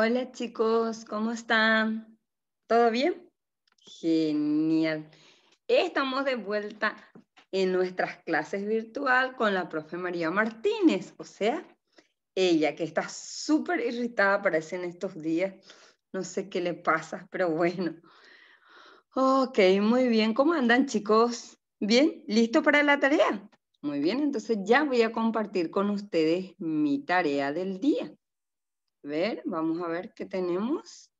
Hola chicos, ¿cómo están? ¿Todo bien? Genial. Estamos de vuelta en nuestras clases virtual con la profe María Martínez, o sea, ella que está súper irritada parece en estos días, no sé qué le pasa, pero bueno. Ok, muy bien, ¿cómo andan chicos? ¿Bien? ¿Listo para la tarea? Muy bien, entonces ya voy a compartir con ustedes mi tarea del día ver, vamos a ver qué tenemos.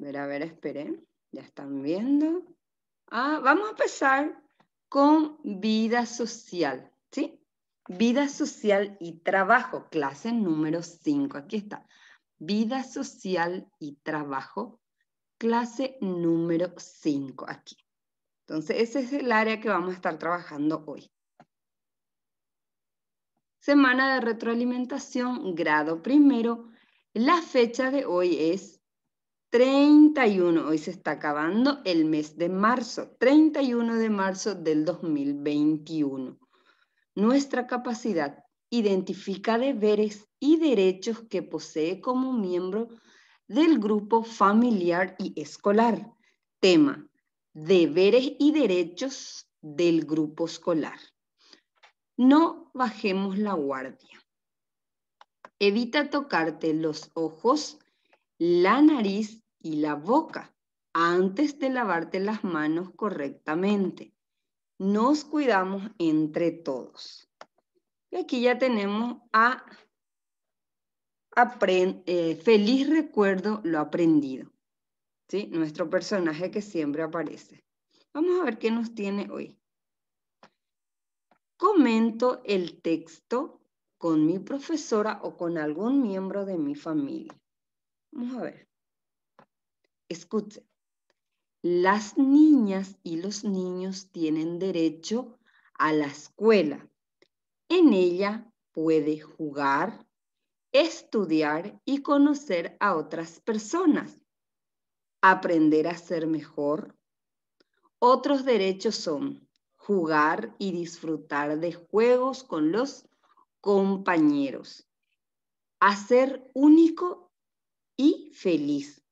A ver, a ver, esperen. Ya están viendo. Ah, vamos a empezar con vida social, ¿sí? Vida social y trabajo, clase número 5. Aquí está. Vida social y trabajo, clase número 5 aquí. Entonces, ese es el área que vamos a estar trabajando hoy semana de retroalimentación, grado primero. La fecha de hoy es 31, hoy se está acabando el mes de marzo, 31 de marzo del 2021. Nuestra capacidad identifica deberes y derechos que posee como miembro del grupo familiar y escolar. Tema, deberes y derechos del grupo escolar. No bajemos la guardia. Evita tocarte los ojos, la nariz y la boca antes de lavarte las manos correctamente. Nos cuidamos entre todos. Y aquí ya tenemos a eh, feliz recuerdo lo aprendido. ¿sí? Nuestro personaje que siempre aparece. Vamos a ver qué nos tiene hoy comento el texto con mi profesora o con algún miembro de mi familia. Vamos a ver. Escuchen. Las niñas y los niños tienen derecho a la escuela. En ella puede jugar, estudiar y conocer a otras personas, aprender a ser mejor. Otros derechos son jugar y disfrutar de juegos con los compañeros. Hacer único y feliz.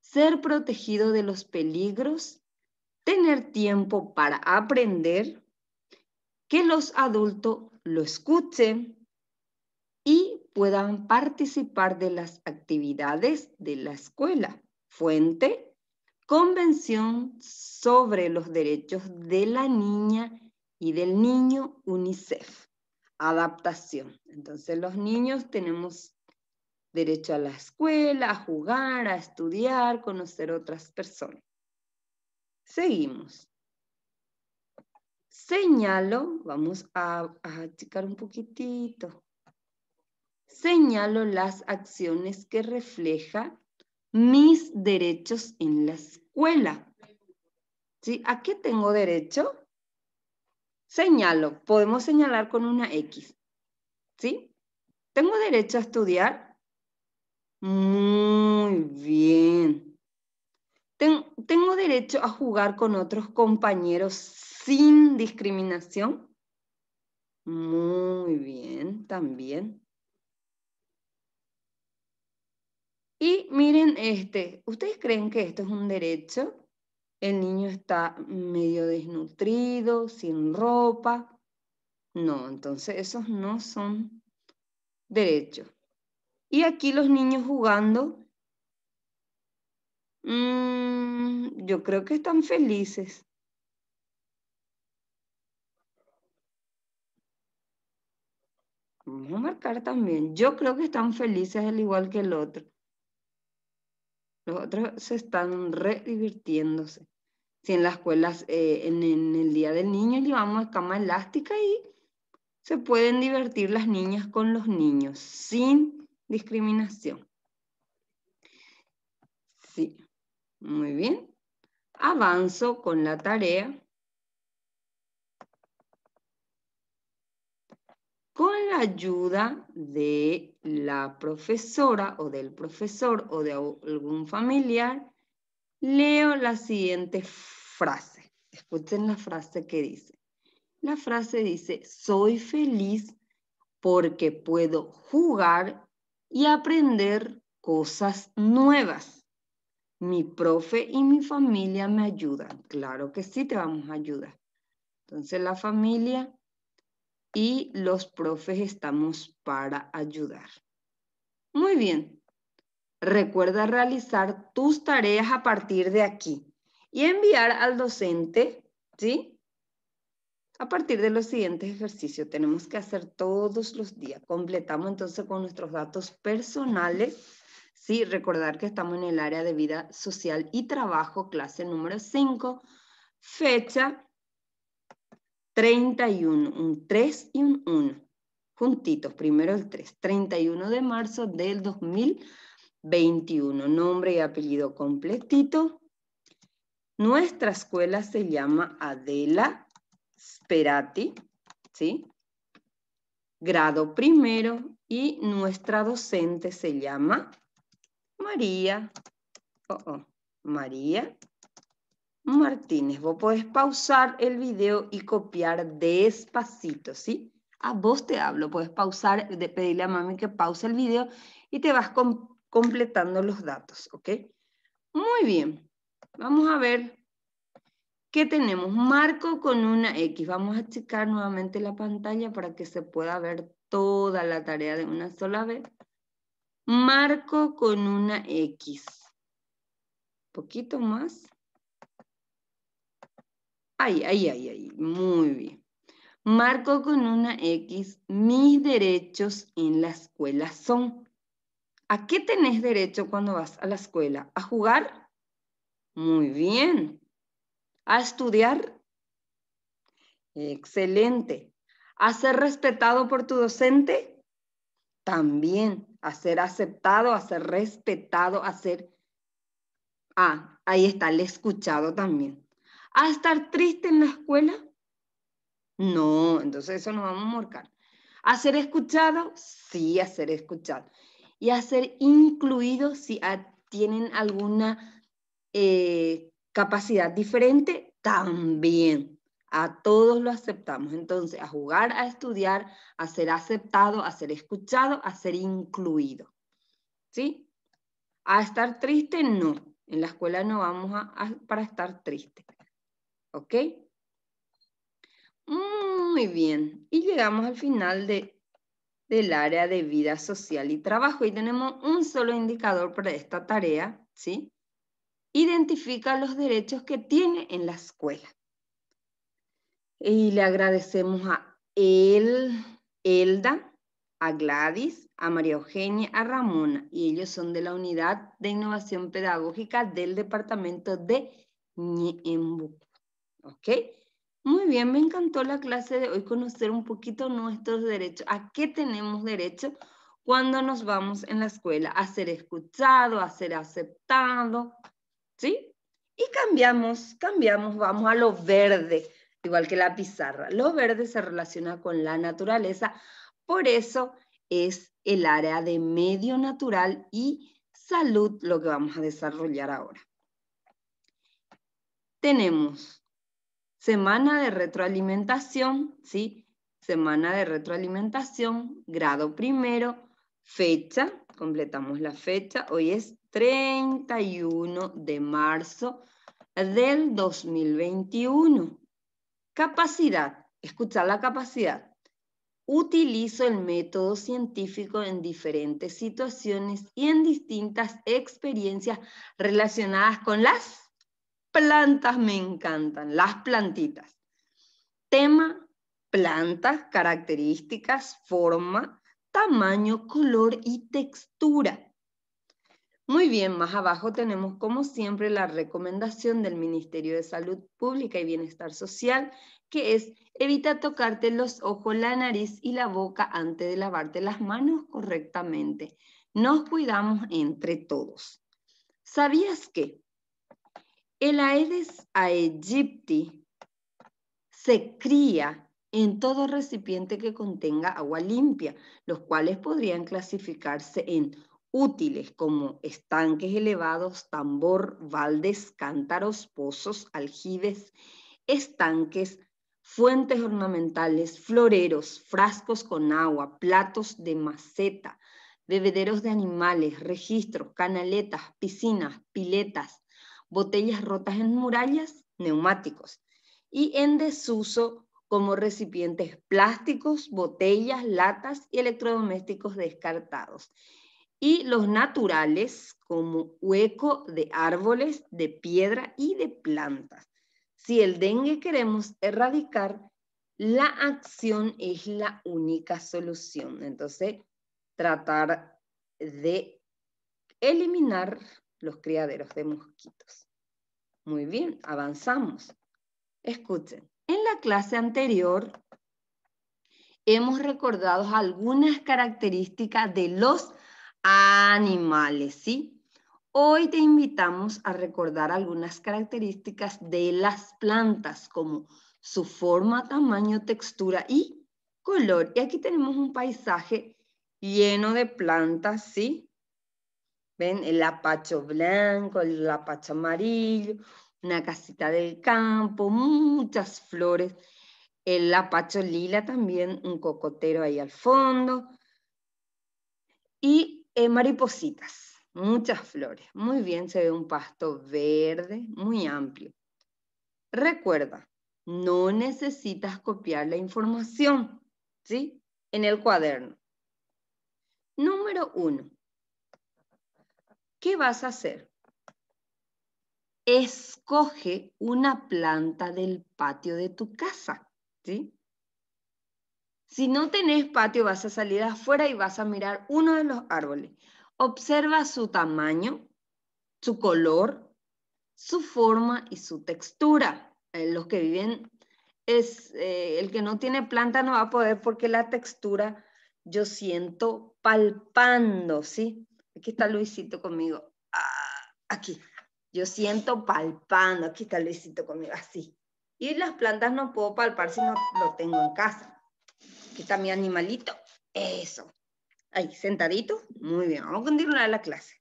Ser protegido de los peligros. Tener tiempo para aprender. Que los adultos lo escuchen y puedan participar de las actividades de la escuela. Fuente Convención sobre los Derechos de la Niña y del Niño UNICEF. Adaptación. Entonces los niños tenemos derecho a la escuela, a jugar, a estudiar, conocer otras personas. Seguimos. Señalo, vamos a, a achicar un poquitito. Señalo las acciones que refleja mis derechos en la escuela. ¿Sí? ¿A qué tengo derecho? Señalo, podemos señalar con una X. ¿Sí? ¿Tengo derecho a estudiar? Muy bien. ¿Tengo derecho a jugar con otros compañeros sin discriminación? Muy bien, también. Y miren, este, ¿ustedes creen que esto es un derecho? El niño está medio desnutrido, sin ropa. No, entonces esos no son derechos. Y aquí los niños jugando, mm, yo creo que están felices. Vamos a marcar también. Yo creo que están felices al igual que el otro. Los otros se están redivirtiéndose. Si en las escuelas, eh, en, el Día del Niño llevamos cama elástica y se pueden divertir las niñas con los niños sin discriminación. Sí, muy bien. Avanzo con la tarea. con la ayuda de la profesora o del profesor o de algún familiar, leo la siguiente frase. Escuchen la frase que dice. La frase dice, soy feliz porque puedo jugar y aprender cosas nuevas. Mi profe y mi familia me ayudan. Claro que sí, te vamos a ayudar. Entonces la familia y los profes estamos para ayudar. Muy bien. Recuerda realizar tus tareas a partir de aquí y enviar al docente, ¿sí? A partir de los siguientes ejercicios tenemos que hacer todos los días. Completamos entonces con nuestros datos personales. Sí, recordar que estamos en el área de vida social y trabajo, clase número 5, fecha 31, un 3 y un 1. Juntitos, primero el 3. 31 de marzo del 2021. Nombre y apellido completito. Nuestra escuela se llama Adela Sperati, ¿sí? Grado primero y nuestra docente se llama María, oh, oh, María Martínez, vos podés pausar el video y copiar despacito, ¿sí? A vos te hablo, podés pausar, pedirle a mami que pause el video y te vas completando los datos, ¿ok? Muy bien, vamos a ver qué tenemos. Marco con una X. Vamos a checar nuevamente la pantalla para que se pueda ver toda la tarea de una sola vez. Marco con una X. Poquito más. Ahí, ahí, ahí, ahí. Muy bien. Marco con una X mis derechos en la escuela son. ¿A qué tenés derecho cuando vas a la escuela? ¿A jugar? Muy bien. ¿A estudiar? Excelente. ¿A ser respetado por tu docente? También. A ser aceptado, a ser respetado, a ser... Ah, ahí está, el escuchado también a estar triste en la escuela? No, entonces eso nos vamos a morcar. ¿A ser escuchado? Sí, a ser escuchado. Y a ser incluido si tienen alguna eh, capacidad diferente, también. A todos lo aceptamos. Entonces, a jugar, a estudiar, a ser aceptado, a ser escuchado, a ser incluido. ¿Sí? A estar triste, no. En la escuela no vamos a para estar triste. ¿Ok? Muy bien. Y llegamos al final de, del área de vida social y trabajo. Y tenemos un solo indicador para esta tarea, ¿sí? Identifica los derechos que tiene en la escuela. Y le agradecemos a él, Elda, a Gladys, a María Eugenia, a Ramona, y ellos son de la Unidad de Innovación Pedagógica del Departamento de Ñeembú. Muy bien, me encantó la clase de hoy conocer un poquito nuestros derechos, a qué tenemos derecho cuando nos vamos en la escuela, a ser escuchado, a ser aceptado, ¿sí? Y cambiamos, cambiamos, vamos a lo verde, igual que la pizarra. Lo verde se relaciona con la naturaleza, por eso es el área de medio natural y salud lo que vamos a desarrollar ahora. Tenemos Semana de retroalimentación, ¿sí? Semana de retroalimentación, grado primero, fecha, completamos la fecha, hoy es 31 de marzo del 2021. Capacidad, escuchar la capacidad. Utilizo el método científico en diferentes situaciones y en distintas experiencias relacionadas con las plantas me encantan, las plantitas. Tema, plantas, características, forma, tamaño, color y textura. Muy bien, más abajo tenemos como siempre la recomendación del Ministerio de Salud Pública y Bienestar Social, que es evita tocarte los ojos, la nariz y la boca antes de lavarte las manos correctamente. Nos cuidamos entre todos. ¿Sabías que el Aedes aegypti se cría en todo recipiente que contenga agua limpia, los cuales podrían clasificarse en útiles como estanques elevados, tambor, baldes, cántaros, pozos, aljibes, estanques, fuentes ornamentales, floreros, frascos con agua, platos de maceta, bebederos de animales, registros, canaletas, piscinas, piletas, botellas rotas en murallas, neumáticos, y en desuso como recipientes plásticos, botellas, latas y electrodomésticos descartados. Y los naturales como hueco de árboles, de piedra y de plantas. Si el dengue queremos erradicar, la acción es la única solución. Entonces, tratar de eliminar los criaderos de mosquitos. Muy bien, avanzamos. Escuchen, en la clase anterior hemos recordado algunas características de los animales, ¿sí? Hoy te invitamos a recordar algunas características de las plantas, como su forma, tamaño, textura y color. Y aquí tenemos un paisaje lleno de plantas, ¿sí? ¿Ven? El apacho blanco, el apacho amarillo, una casita del campo, muchas flores. El apacho lila también, un cocotero ahí al fondo. Y eh, maripositas, muchas flores. Muy bien, se ve un pasto verde, muy amplio. Recuerda, no necesitas copiar la información, ¿sí? En el cuaderno. Número uno, ¿Qué vas a hacer? Escoge una planta del patio de tu casa. ¿sí? Si no tenés patio, vas a salir afuera y vas a mirar uno de los árboles. Observa su tamaño, su color, su forma y su textura. Eh, los que viven es eh, el que no tiene planta no va a poder porque la textura yo siento palpando, ¿sí? Aquí está Luisito conmigo. Ah, aquí. Yo siento palpando. Aquí está Luisito conmigo, así. Y las plantas no puedo palpar si no lo tengo en casa. Aquí está mi animalito. Eso. Ahí, sentadito. Muy bien. Vamos a continuar la clase.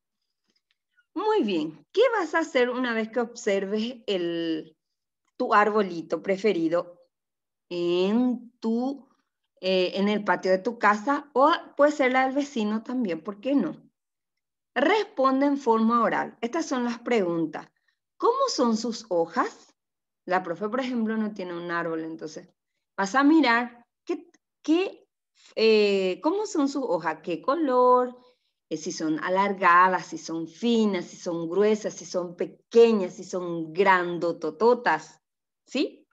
Muy bien. ¿Qué vas a hacer una vez que observes tu arbolito preferido en tu eh, en el patio de tu casa o puede ser la del vecino también, ¿por qué no? Responde en forma oral. Estas son las preguntas. ¿Cómo son sus hojas? La profe, por ejemplo, no tiene un árbol, entonces vas a mirar qué, eh, cómo son sus hojas, qué color, eh, si son alargadas, si son finas, si son gruesas, si son pequeñas, si son grandotototas, ¿sí?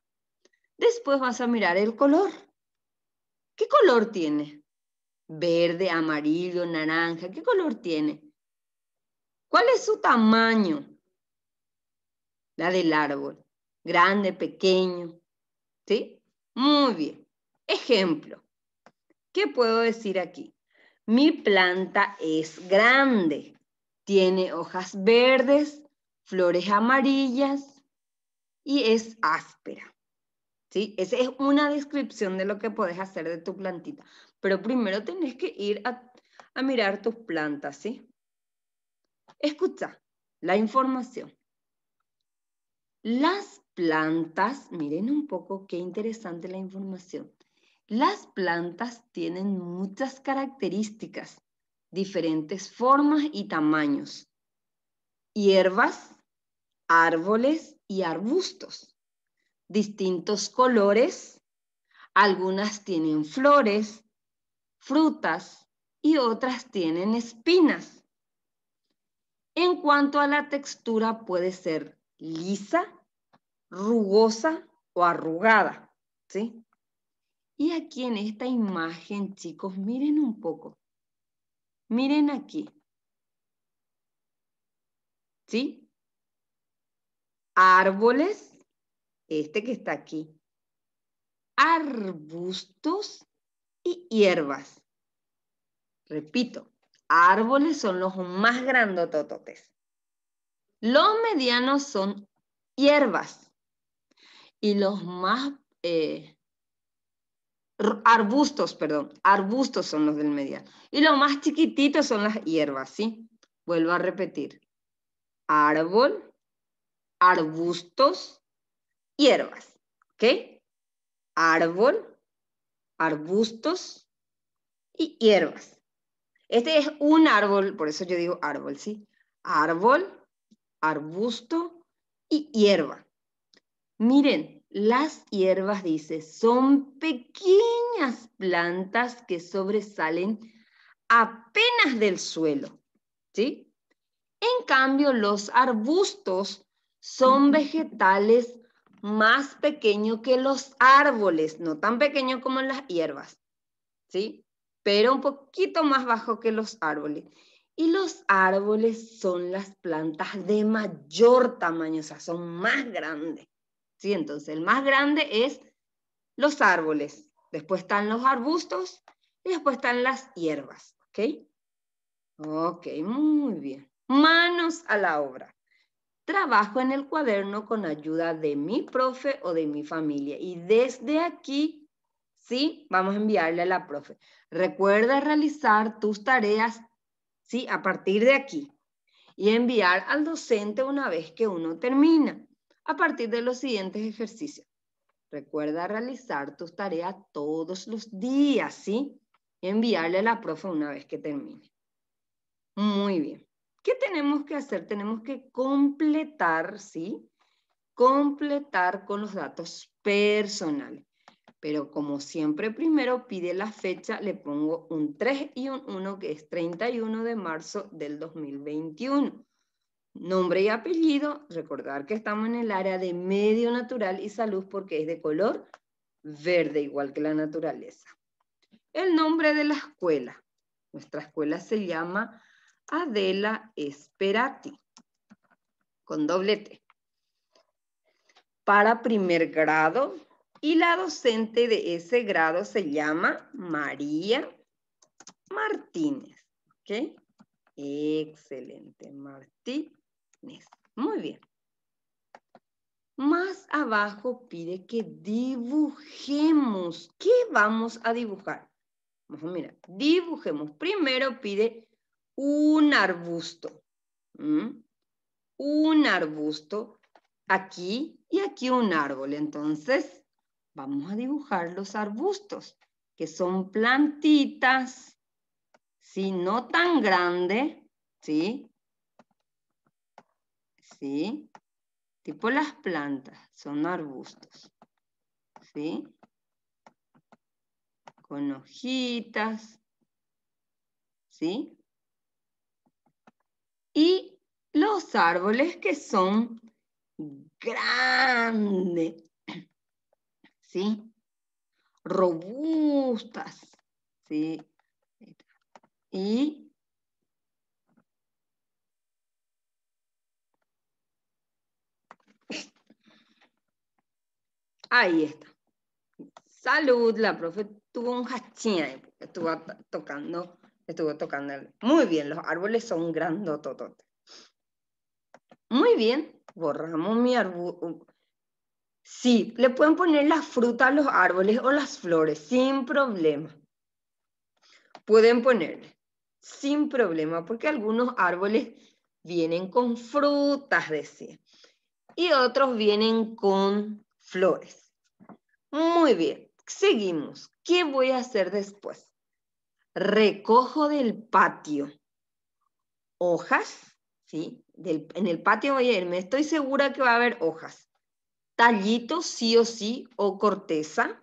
Después vas a mirar el color. ¿Qué color tiene? Verde, amarillo, naranja, ¿qué color tiene? ¿Cuál es su tamaño? La del árbol. Grande, pequeño. ¿Sí? Muy bien. Ejemplo. ¿Qué puedo decir aquí? Mi planta es grande. Tiene hojas verdes, flores amarillas y es áspera. ¿Sí? Esa es una descripción de lo que puedes hacer de tu plantita. Pero primero tenés que ir a, a mirar tus plantas, ¿sí? Escucha la información. Las plantas, miren un poco qué interesante la información. Las plantas tienen muchas características, diferentes formas y tamaños. Hierbas, árboles y arbustos. Distintos colores. Algunas tienen flores, frutas y otras tienen espinas. En cuanto a la textura, puede ser lisa, rugosa o arrugada, ¿sí? Y aquí en esta imagen, chicos, miren un poco. Miren aquí. ¿Sí? Árboles, este que está aquí. Arbustos y hierbas. Repito, árboles son los más grandotototes. Los medianos son hierbas. Y los más eh, arbustos, perdón, arbustos son los del mediano. Y los más chiquititos son las hierbas, ¿sí? Vuelvo a repetir. Árbol, arbustos, hierbas, ¿ok? Árbol, arbustos y hierbas. Este es un árbol, por eso yo digo árbol, ¿sí? Árbol, arbusto y hierba. Miren, las hierbas, dice, son pequeñas plantas que sobresalen apenas del suelo, ¿sí? En cambio, los arbustos son vegetales más pequeños que los árboles, no tan pequeños como las hierbas, ¿sí? pero un poquito más bajo que los árboles. Y los árboles son las plantas de mayor tamaño, o sea, son más grandes. ¿Sí? Entonces, el más grande es los árboles, después están los arbustos y después están las hierbas. ¿Ok? Ok, muy bien. Manos a la obra. Trabajo en el cuaderno con ayuda de mi profe o de mi familia. Y desde aquí Sí, vamos a enviarle a la profe. Recuerda realizar tus tareas, sí, a partir de aquí. Y enviar al docente una vez que uno termina, a partir de los siguientes ejercicios. Recuerda realizar tus tareas todos los días, ¿sí? Y enviarle a la profe una vez que termine. Muy bien. ¿Qué tenemos que hacer? Tenemos que completar, ¿sí? Completar con los datos personales. Pero como siempre, primero pide la fecha, le pongo un 3 y un 1, que es 31 de marzo del 2021. Nombre y apellido, recordar que estamos en el área de medio natural y salud porque es de color verde, igual que la naturaleza. El nombre de la escuela. Nuestra escuela se llama Adela Esperati, con doble T. Para primer grado, y la docente de ese grado se llama María Martínez. ¿Ok? Excelente, Martínez. Muy bien. Más abajo pide que dibujemos. ¿Qué vamos a dibujar? Vamos Dibujemos. Primero pide un arbusto. Un arbusto aquí y aquí un árbol. Entonces, vamos a dibujar los arbustos, que son plantitas, ¿sí? No tan grandes, ¿sí? ¿Sí? Tipo las plantas, son arbustos, ¿sí? Con hojitas, ¿sí? Y los árboles que son grandes, ¿sí? Robustas, ¿sí? Y ahí está. Salud, la profe tuvo un hachín estuvo tocando, estuvo tocando. Muy bien, los árboles son grandotototes. Muy bien, borramos mi árbol Sí, le pueden poner las frutas a los árboles o las flores, sin problema. Pueden ponerle, sin problema, porque algunos árboles vienen con frutas, decía, y otros vienen con flores. Muy bien, seguimos. ¿Qué voy a hacer después? Recojo del patio hojas, ¿sí? en el patio, a me estoy segura que va a haber hojas tallito sí o sí o corteza.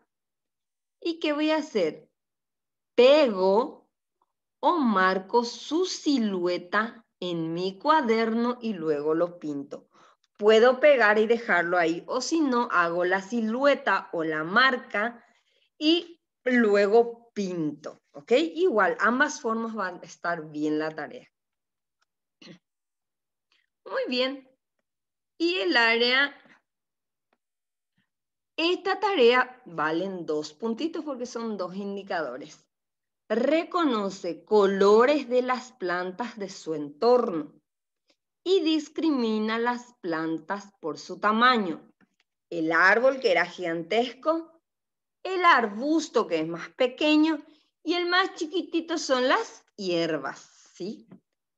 ¿Y qué voy a hacer? Pego o marco su silueta en mi cuaderno y luego lo pinto. Puedo pegar y dejarlo ahí o si no, hago la silueta o la marca y luego pinto. ¿Ok? Igual, ambas formas van a estar bien la tarea. Muy bien. Y el área esta tarea valen dos puntitos porque son dos indicadores. Reconoce colores de las plantas de su entorno y discrimina las plantas por su tamaño. El árbol que era gigantesco, el arbusto que es más pequeño y el más chiquitito son las hierbas. ¿sí?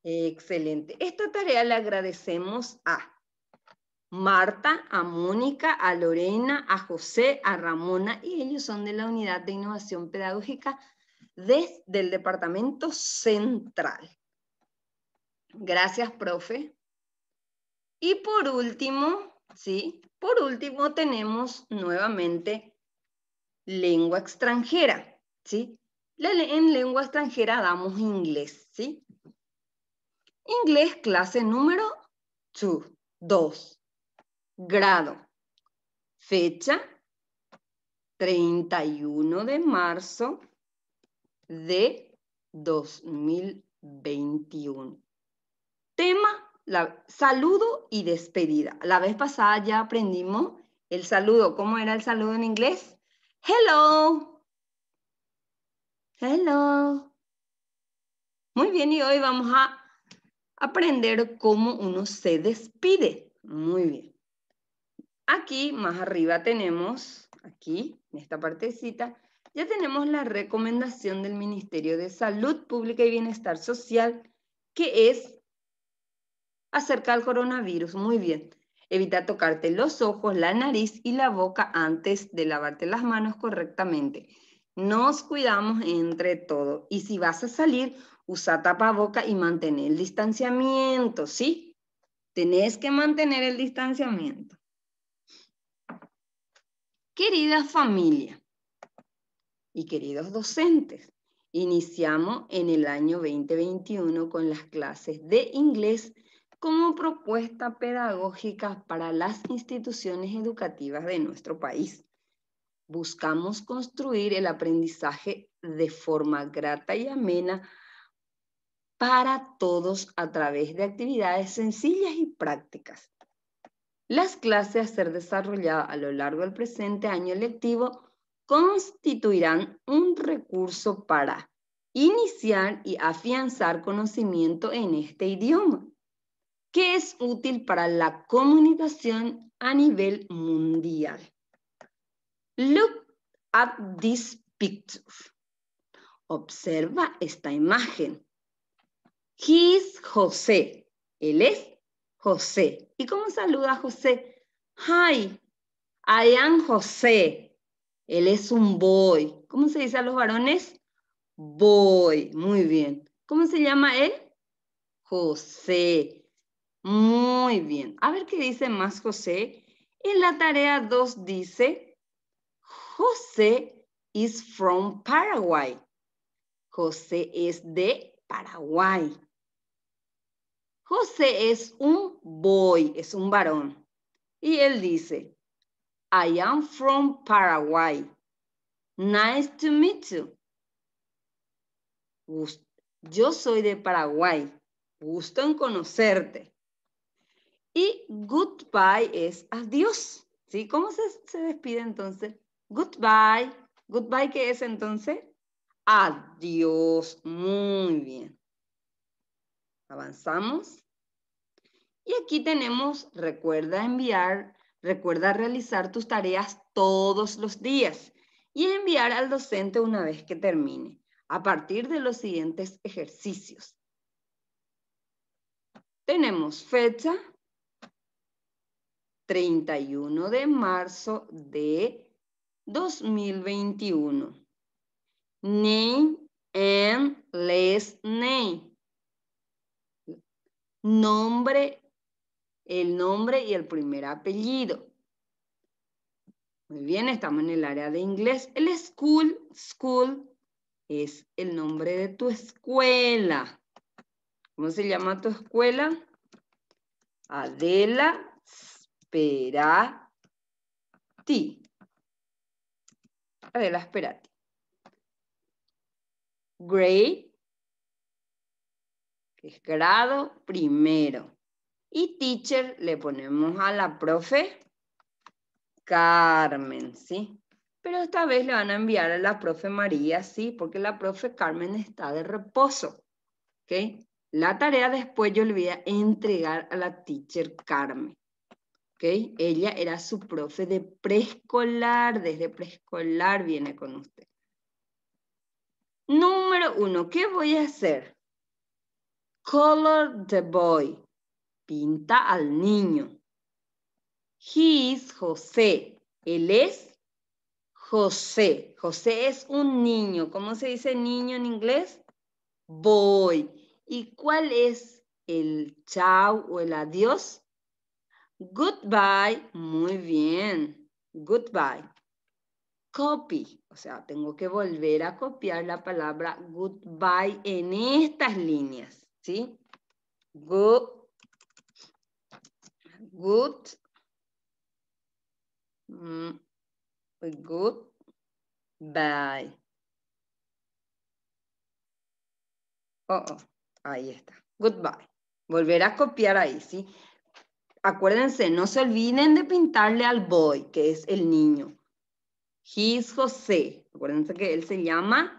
Excelente. Esta tarea le agradecemos a Marta, a Mónica, a Lorena, a José, a Ramona, y ellos son de la Unidad de Innovación Pedagógica desde el Departamento Central. Gracias, profe. Y por último, ¿sí? Por último tenemos nuevamente lengua extranjera, ¿sí? En lengua extranjera damos inglés, ¿sí? Inglés clase número 2, grado, fecha 31 de marzo de 2021. Tema, la, saludo y despedida. La vez pasada ya aprendimos el saludo. ¿Cómo era el saludo en inglés? Hello. Hello. Muy bien, y hoy vamos a aprender cómo uno se despide. Muy bien. Aquí, más arriba tenemos, aquí, en esta partecita, ya tenemos la recomendación del Ministerio de Salud Pública y Bienestar Social, que es acerca del coronavirus. Muy bien. Evita tocarte los ojos, la nariz y la boca antes de lavarte las manos correctamente. Nos cuidamos entre todo. Y si vas a salir, usa tapaboca y mantén el distanciamiento, ¿sí? Tenés que mantener el distanciamiento. Querida familia y queridos docentes, iniciamos en el año 2021 con las clases de inglés como propuesta pedagógica para las instituciones educativas de nuestro país. Buscamos construir el aprendizaje de forma grata y amena para todos a través de actividades sencillas y prácticas las clases a ser desarrolladas a lo largo del presente año lectivo constituirán un recurso para iniciar y afianzar conocimiento en este idioma, que es útil para la comunicación a nivel mundial. Look at this picture. Observa esta imagen. He José. Él es José. ¿Y cómo saluda a José? Hi, I am José. Él es un boy. ¿Cómo se dice a los varones? Boy. Muy bien. ¿Cómo se llama él? José. Muy bien. A ver qué dice más José. En la tarea 2 dice, José is from Paraguay. José es de Paraguay. José es un boy, es un varón. Y él dice, I am from Paraguay. Nice to meet you. Yo soy de Paraguay. Gusto en conocerte. Y goodbye es adiós. ¿Sí? ¿Cómo se, se despide entonces? Goodbye. Goodbye, ¿qué es entonces? Adiós. Muy bien. Avanzamos. Y aquí tenemos, recuerda enviar, recuerda realizar tus tareas todos los días y enviar al docente una vez que termine, a partir de los siguientes ejercicios. Tenemos fecha 31 de marzo de 2021. Name and last name nombre, el nombre y el primer apellido. Muy bien, estamos en el área de inglés. El school, school es el nombre de tu escuela. ¿Cómo se llama tu escuela? Adela Sperati. Adela Sperati. Great es grado primero. Y teacher le ponemos a la profe Carmen, ¿sí? Pero esta vez le van a enviar a la profe María, ¿sí? Porque la profe Carmen está de reposo, ¿ok? La tarea después yo le voy a entregar a la teacher Carmen, ¿ok? Ella era su profe de preescolar, desde preescolar viene con usted. Número uno, ¿qué voy a hacer? Color the boy. Pinta al niño. He is José. Él es José. José es un niño. ¿Cómo se dice niño en inglés? Boy. ¿Y cuál es el chao o el adiós? Goodbye. Muy bien. Goodbye. Copy. O sea, tengo que volver a copiar la palabra goodbye en estas líneas. ¿sí? Good, good, mm, good, bye. Oh, oh, ahí está. Goodbye. Volver a copiar ahí, ¿sí? Acuérdense, no se olviden de pintarle al boy, que es el niño. His José. Acuérdense que él se llama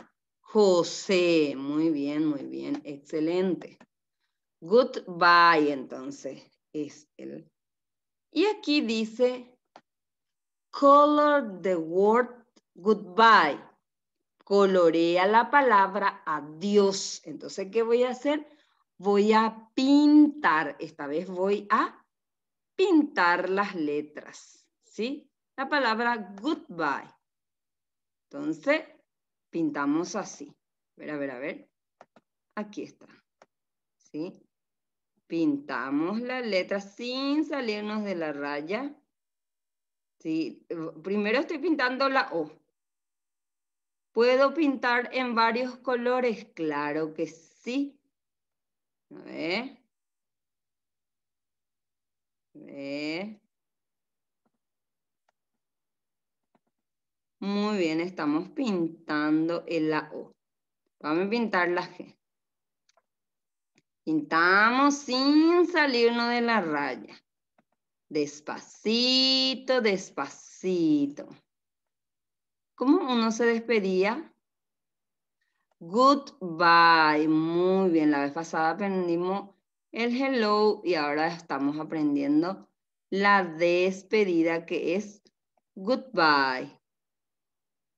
José. Muy bien, muy bien. Excelente. Goodbye, entonces, es el. Y aquí dice, color the word goodbye. Colorea la palabra adiós. Entonces, ¿qué voy a hacer? Voy a pintar. Esta vez voy a pintar las letras. ¿Sí? La palabra goodbye. Entonces, pintamos así. A ver, a ver, a ver. Aquí está. ¿Sí? Pintamos la letra sin salirnos de la raya. ¿Sí? Primero estoy pintando la O. ¿Puedo pintar en varios colores? Claro que sí. A ver. A ver. Muy bien, estamos pintando el la O. Vamos a pintar la G. Pintamos sin salirnos de la raya. Despacito, despacito. ¿Cómo uno se despedía? Goodbye. Muy bien, la vez pasada aprendimos el hello y ahora estamos aprendiendo la despedida que es goodbye.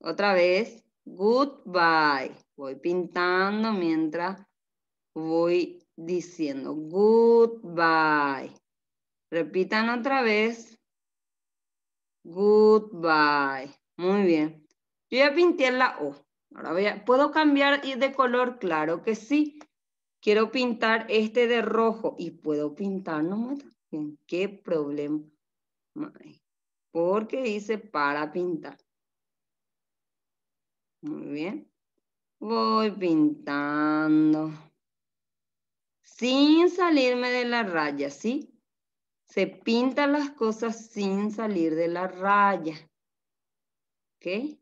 Otra vez, goodbye. Voy pintando mientras voy diciendo goodbye. Repitan otra vez. Goodbye. Muy bien. Yo ya pinté la O. Ahora voy a, ¿Puedo cambiar y de color? Claro que sí. Quiero pintar este de rojo. Y puedo pintar ¿no? ¿Qué problema? Porque dice para pintar. Muy bien. Voy pintando. Sin salirme de la raya, ¿sí? Se pintan las cosas sin salir de la raya. ¿Ok?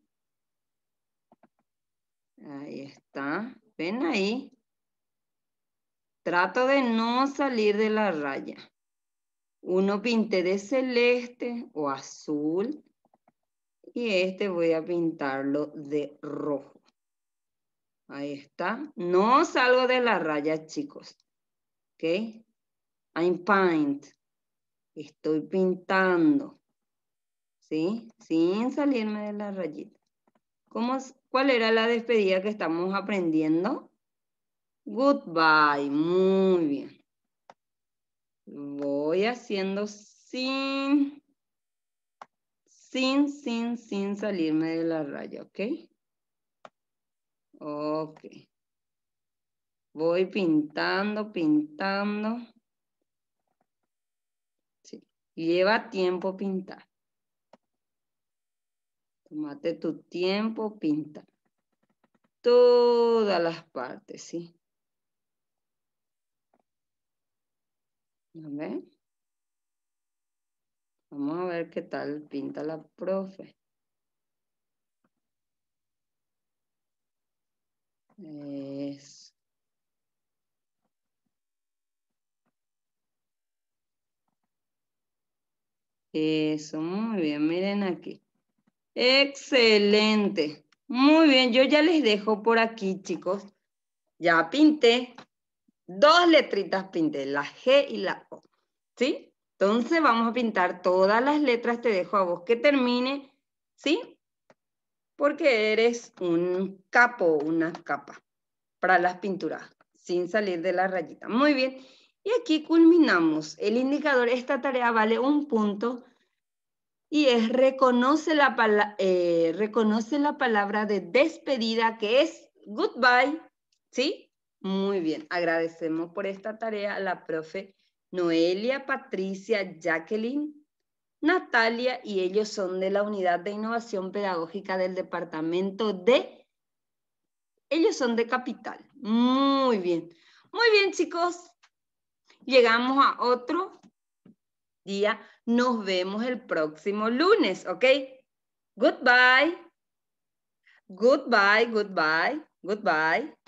Ahí está. ¿Ven ahí? Trato de no salir de la raya. Uno pinté de celeste o azul, y este voy a pintarlo de rojo. Ahí está. No salgo de la raya, chicos. ¿Ok? I'm paint. Estoy pintando. ¿Sí? Sin salirme de la rayita. ¿Cómo, ¿Cuál era la despedida que estamos aprendiendo? Goodbye. Muy bien. Voy haciendo sin sin, sin, sin salirme de la raya, ¿ok? Ok. Voy pintando, pintando. Sí. Lleva tiempo pintar. Tómate tu tiempo, pinta. Todas las partes, ¿sí? ver. Vamos a ver qué tal pinta la profe. Eso. Eso, muy bien, miren aquí. Excelente. Muy bien, yo ya les dejo por aquí, chicos. Ya pinté. Dos letritas pinté, la G y la O. ¿Sí? Entonces vamos a pintar todas las letras, te dejo a vos que termine, ¿sí? Porque eres un capo, una capa para las pinturas, sin salir de la rayita. Muy bien, y aquí culminamos. El indicador, esta tarea vale un punto y es reconoce la, eh, reconoce la palabra de despedida que es goodbye, ¿sí? Muy bien, agradecemos por esta tarea a la profe Noelia, Patricia, Jacqueline, Natalia y ellos son de la Unidad de Innovación Pedagógica del Departamento de... Ellos son de Capital. Muy bien. Muy bien, chicos. Llegamos a otro día. Nos vemos el próximo lunes, ¿ok? Goodbye. Goodbye, goodbye, goodbye.